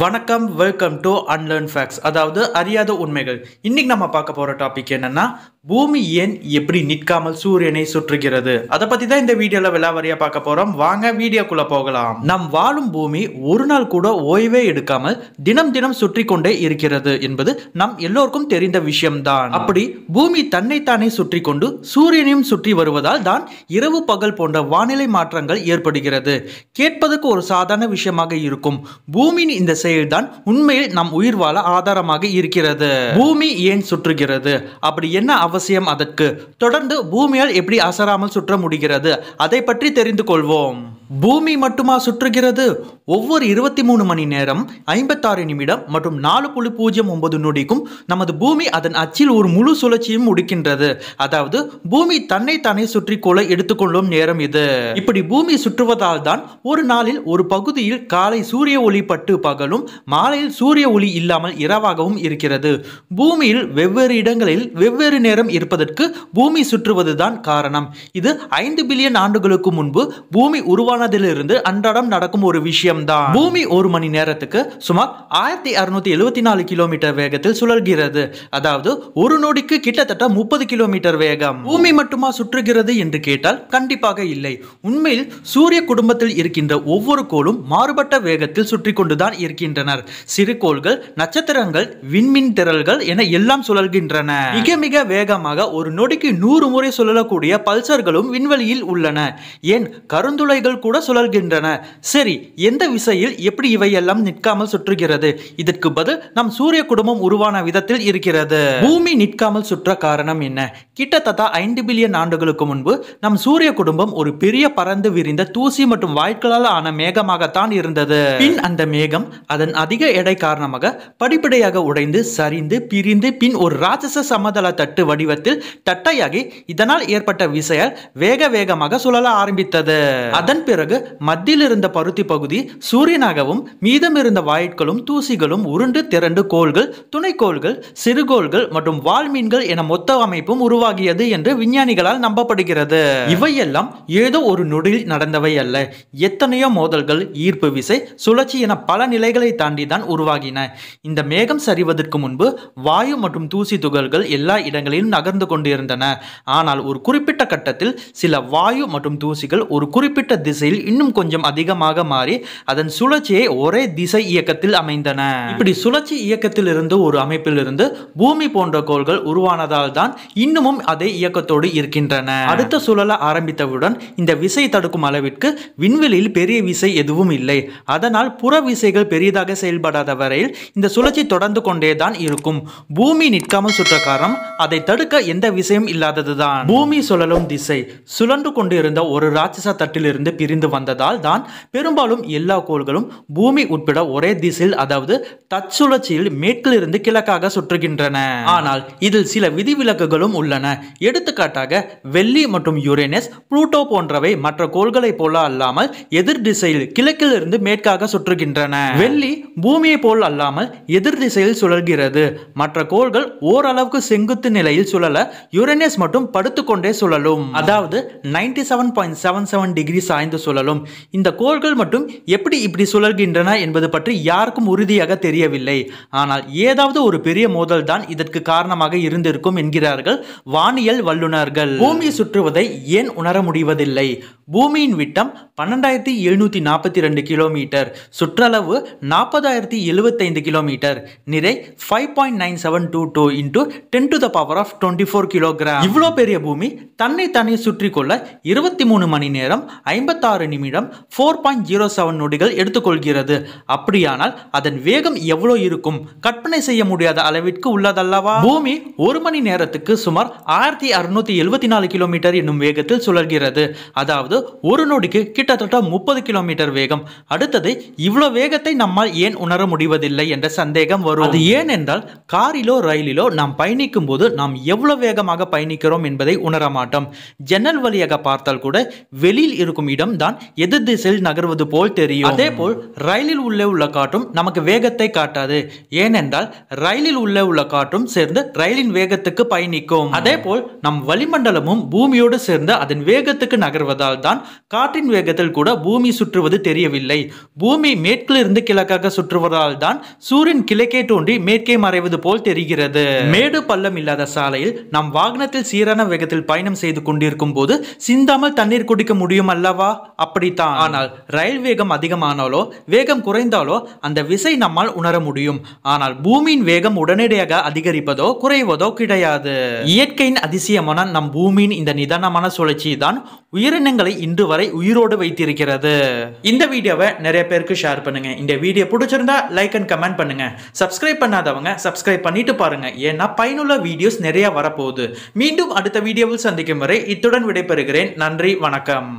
வணக்கம் welcome to unlearn facts அதாவது அறியாத உண்மைகள் இன்றைக்கி நம்ம பார்க்க போகிற டாபிக் என்னென்னா பூமி ஏன் எப்படி நிற்காமல் சூரியனை சுற்றுகிறது அதை பத்தி தான் இந்த வீடியோல விளாவரியா பார்க்க போறோம் வாங்க வீடியோக்குள்ள போகலாம் நம் வாழும் பூமி ஒரு நாள் கூட ஓய்வே எடுக்காமல் தினம் தினம் சுற்றி கொண்டே இருக்கிறது என்பது நம் எல்லோருக்கும் தெரிந்த விஷயம்தான் அப்படி பூமி தன்னைத்தானே சுற்றி கொண்டு சூரியனையும் சுற்றி வருவதால் தான் இரவு பகல் போன்ற வானிலை மாற்றங்கள் ஏற்படுகிறது கேட்பதற்கு ஒரு சாதாரண விஷயமாக இருக்கும் பூமியின் இந்த செயல்தான் உண்மையில் நம் உயிர் வாழ ஆதாரமாக இருக்கிறது பூமி ஏன் சுற்றுகிறது அப்படி என்ன அவசியம் அதற்கு தொடர்ந்து பூமியால் எப்படி அசராமல் சுற்ற முடிகிறது அதை பற்றி தெரிந்து கொள்வோம் பூமி மட்டுமா சுற்றுகிறது ஒவ்வொரு இருபத்தி மூணு மணி நேரம் ஐம்பத்தாறு நிமிடம் மற்றும் நாலு புள்ளி பூஜ்ஜியம் ஒன்பது நொடிக்கும் நமது பூமி அதன் அச்சில் ஒரு முழு சுழற்சியும் முடிக்கின்றது அதாவது பூமி தன்னை தானே கொள்ள எடுத்துக்கொள்ளும் நேரம் இது இப்படி பூமி சுற்றுவதால் தான் ஒரு நாளில் ஒரு பகுதியில் காலை சூரிய ஒளி பட்டு பகலும் மாலையில் சூரிய ஒளி இல்லாமல் இரவாகவும் இருக்கிறது பூமியில் வெவ்வேறு இடங்களில் வெவ்வேறு நேரம் இருப்பதற்கு பூமி சுற்றுவதுதான் காரணம் இது ஐந்து பில்லியன் ஆண்டுகளுக்கு முன்பு பூமி உருவான ஆனதிலிருந்து அன்றாடம் நடக்கும் ஒரு விஷயம்தான் பூமி ஒரு மணி நேரத்துக்கு சுமார் ஆயிரத்தி அறுநூத்தி எழுபத்தி நாலு கிலோமீட்டர் வேகத்தில் சுழல்கிறது அதாவது ஒரு நொடிக்கு கிட்டத்தட்ட முப்பது கிலோமீட்டர் வேகம் பூமி மட்டுமா சுற்றுகிறது என்று கேட்டால் கண்டிப்பாக இல்லை உண்மையில் சூரிய குடும்பத்தில் இருக்கின்ற ஒவ்வொரு கோளும் மாறுபட்ட வேகத்தில் சுற்றி கொண்டுதான் இருக்கின்றனர் சிறு கோள்கள் நட்சத்திரங்கள் விண்மின் திரள்கள் என எல்லாம் சுழல்கின்றன மிக மிக வேகமாக ஒரு நொடிக்கு நூறு முறை சுழலக்கூடிய பல்சர்களும் விண்வெளியில் உள்ளன ஏன் கருந்துளைகள் கூட கூட சுழல்கின்றன சரி எந்த விசையில் எப்படி இவையெல்லாம் நிற்காமல் சுற்றுகிறது இதற்கு பதில் நம் சூரிய குடும்பம் உருவான விதத்தில் இருக்கிறது பூமி நிற்காமல் சுற்ற காரணம் என்ன கிட்டத்தட்ட ஐந்து பில்லியன் ஆண்டுகளுக்கு முன்பு நம் சூரிய குடும்பம் ஒரு பெரிய பறந்து விரிந்த தூசி மற்றும் வாய்க்களால் ஆன மேகமாகத்தான் இருந்தது பின் அந்த மேகம் அதன் அதிக எடை காரணமாக படிப்படியாக உடைந்து சரிந்து பிரிந்து பின் ஒரு ராட்சச சமதள தட்டு வடிவத்தில் தட்டையாகி இதனால் ஏற்பட்ட விசையால் வேக வேகமாக சுழல ஆரம்பித்தது அதன் பிறகு பிறகு மத்தியில் இருந்த பருத்தி பகுதி சூரியனாகவும் மீதம் இருந்த வாயிற்களும் தூசிகளும் உருண்டு திரண்டு கோள்கள் துணைக்கோள்கள் சிறுகோள்கள் மற்றும் வால்மீன்கள் என மொத்த அமைப்பும் உருவாகியது என்று விஞ்ஞானிகளால் நம்பப்படுகிறது இவையெல்லாம் ஏதோ ஒரு நொடியில் நடந்தவை அல்ல எத்தனையோ மோதல்கள் ஈர்ப்பு விசை சுழற்சி என பல நிலைகளை தாண்டிதான் உருவாகின இந்த மேகம் சரிவதற்கு முன்பு வாயு மற்றும் தூசி துகள்கள் எல்லா இடங்களிலும் நகர்ந்து கொண்டிருந்தன ஆனால் ஒரு குறிப்பிட்ட கட்டத்தில் சில வாயு மற்றும் தூசிகள் ஒரு குறிப்பிட்ட திசை திசையில் இன்னும் கொஞ்சம் அதிகமாக மாறி அதன் சுழற்சியை ஒரே திசை இயக்கத்தில் அமைந்தன இப்படி சுழற்சி இயக்கத்தில் இருந்து ஒரு அமைப்பில் இருந்து பூமி போன்ற கோள்கள் உருவானதால் தான் இன்னமும் அதே இயக்கத்தோடு இருக்கின்றன அடுத்த சுழல ஆரம்பித்தவுடன் இந்த விசை தடுக்கும் அளவிற்கு விண்வெளியில் பெரிய விசை எதுவும் இல்லை அதனால் புற விசைகள் பெரியதாக செயல்படாத வரையில் இந்த சுழற்சி தொடர்ந்து கொண்டே தான் இருக்கும் பூமி நிற்காமல் சுற்ற காரணம் அதை தடுக்க எந்த விசையும் இல்லாததுதான் பூமி சுழலும் திசை சுழன்று கொண்டிருந்த ஒரு ராட்சச தட்டிலிருந்து பிரி பிரிந்து வந்ததால் தான் பெரும்பாலும் எல்லா கோள்களும் பூமி உட்பட ஒரே திசையில் அதாவது தற்சுழற்சியில் மேற்கிலிருந்து கிழக்காக சுற்றுகின்றன ஆனால் இதில் சில விதிவிலக்குகளும் உள்ளன எடுத்துக்காட்டாக வெள்ளி மற்றும் யுரேனஸ் புளூட்டோ போன்றவை மற்ற கோள்களைப் போல அல்லாமல் எதிர் திசையில் கிழக்கிலிருந்து மேற்காக சுற்றுகின்றன வெள்ளி பூமியை போல் அல்லாமல் எதிர் திசையில் சுழல்கிறது மற்ற கோள்கள் ஓரளவுக்கு செங்குத்து நிலையில் சுழல யுரேனஸ் மட்டும் படுத்துக்கொண்டே சுழலும் அதாவது ninety seven point seven seven degree சாய்ந்து சுழலும் இந்த கோள்கள் மட்டும் எப்படி இப்படி சுழல்கின்றன என்பது பற்றி யாருக்கும் உறுதியாக தெரியவில்லை ஆனால் ஏதாவது ஒரு பெரிய மோதல் தான் இதற்கு காரணமாக இருந்திருக்கும் என்கிறார்கள் வானியல் வல்லுநர்கள் பூமி சுற்றுவதை ஏன் உணர முடிவதில்லை பூமியின் விட்டம் பன்னெண்டாயிரத்தி எழுநூத்தி நாற்பத்தி ரெண்டு கிலோமீட்டர் சுற்றளவு நாற்பதாயிரத்தி எழுபத்தைந்து கிலோமீட்டர் நிறை five point nine seven two two into ten to the power of twenty four kilogram இவ்வளோ பெரிய பூமி தன்னை தன்னை சுற்றி கொள்ள இருபத்தி மூணு மணி நேரம் ஐம்பத்தாறு ஆறு நிமிடம் ஃபோர் பாயிண்ட் ஜீரோ செவன் நொடிகள் எடுத்துக்கொள்கிறது அப்படியானால் அதன் வேகம் எவ்வளோ இருக்கும் கற்பனை செய்ய முடியாத அளவிற்கு உள்ளதல்லவா பூமி ஒரு மணி நேரத்துக்கு சுமார் ஆயிரத்தி அறுநூத்தி எழுபத்தி நாலு கிலோமீட்டர் என்னும் வேகத்தில் சுழல்கிறது அதாவது ஒரு நொடிக்கு கிட்டத்தட்ட முப்பது கிலோமீட்டர் வேகம் அடுத்தது இவ்வளோ வேகத்தை நம்மால் ஏன் உணர முடிவதில்லை என்ற சந்தேகம் வரும் அது ஏன் என்றால் காரிலோ ரயிலிலோ நாம் பயணிக்கும் போது நாம் எவ்வளோ வேகமாக பயணிக்கிறோம் என்பதை உணர மாட்டோம் ஜன்னல் வழியாக பார்த்தால் கூட வெளியில் இருக்கும் இடம் தான் எதிர் திசையில் நகர்வது போல் தெரியும் அதே போல் ரயிலில் உள்ளே உள்ள காற்றும் நமக்கு வேகத்தை காட்டாது ஏனென்றால் ரயிலில் உள்ளே உள்ள காற்றும் சேர்ந்து ரயிலின் வேகத்துக்கு பயணிக்கும் அதே போல் நம் வளிமண்டலமும் பூமியோடு சேர்ந்து அதன் வேகத்துக்கு நகர்வதால் தான் காற்றின் வேகத்தில் கூட பூமி சுற்றுவது தெரியவில்லை பூமி மேற்கிலிருந்து கிழக்காக சுற்றுவதால் தான் சூரியன் கிழக்கே தோன்றி மேற்கே மறைவது போல் தெரிகிறது மேடு பள்ளம் இல்லாத சாலையில் நம் வாகனத்தில் சீரான வேகத்தில் பயணம் செய்து கொண்டிருக்கும் போது சிந்தாமல் தண்ணீர் குடிக்க முடியும் அல்லவா அப்படித்தான் ஆனால் ரயில் வேகம் அதிகமானாலோ வேகம் குறைந்தாலோ அந்த விசை நம்மால் உணர முடியும் ஆனால் பூமியின் வேகம் உடனடியாக அதிகரிப்பதோ குறைவதோ கிடையாது இயற்கையின் அதிசயமான நம் பூமியின் இந்த நிதானமான சுழற்சி தான் உயிரினங்களை இன்று வரை உயிரோடு வைத்திருக்கிறது இந்த வீடியோவை நிறைய பேருக்கு ஷேர் பண்ணுங்க இந்த வீடியோ பிடிச்சிருந்தா லைக் அண்ட் கமெண்ட் பண்ணுங்க சப்ஸ்கிரைப் பண்ணாதவங்க சப்ஸ்கிரைப் பண்ணிட்டு பாருங்க ஏன்னா பயனுள்ள வீடியோஸ் நிறைய வரப்போகுது மீண்டும் அடுத்த வீடியோவில் சந்திக்கும் வரை இத்துடன் விடைபெறுகிறேன் நன்றி வணக்கம்